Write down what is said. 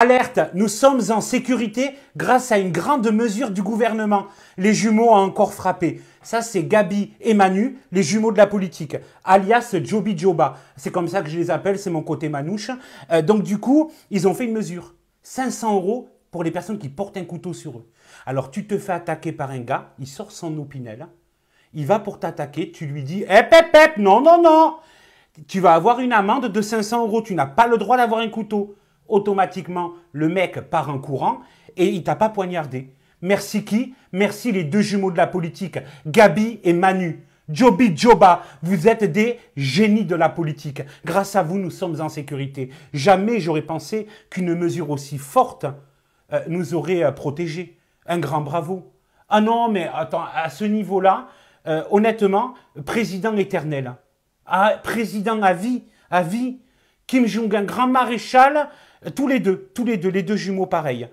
Alerte, nous sommes en sécurité grâce à une grande mesure du gouvernement. Les jumeaux ont encore frappé. Ça, c'est Gabi et Manu, les jumeaux de la politique, alias Joby Joba. C'est comme ça que je les appelle, c'est mon côté manouche. Euh, donc du coup, ils ont fait une mesure. 500 euros pour les personnes qui portent un couteau sur eux. Alors tu te fais attaquer par un gars, il sort son opinel, il va pour t'attaquer, tu lui dis Hep, eh, non, non, non Tu vas avoir une amende de 500 euros, tu n'as pas le droit d'avoir un couteau automatiquement, le mec part en courant et il t'a pas poignardé. Merci qui Merci les deux jumeaux de la politique, Gabi et Manu. Joby Joba, vous êtes des génies de la politique. Grâce à vous, nous sommes en sécurité. Jamais j'aurais pensé qu'une mesure aussi forte euh, nous aurait protégé. Euh, protégés. Un grand bravo. Ah non, mais attends, à ce niveau-là, euh, honnêtement, président éternel. Ah, président à vie, à vie. Kim Jong-un, grand maréchal, tous les deux, tous les deux, les deux jumeaux pareils.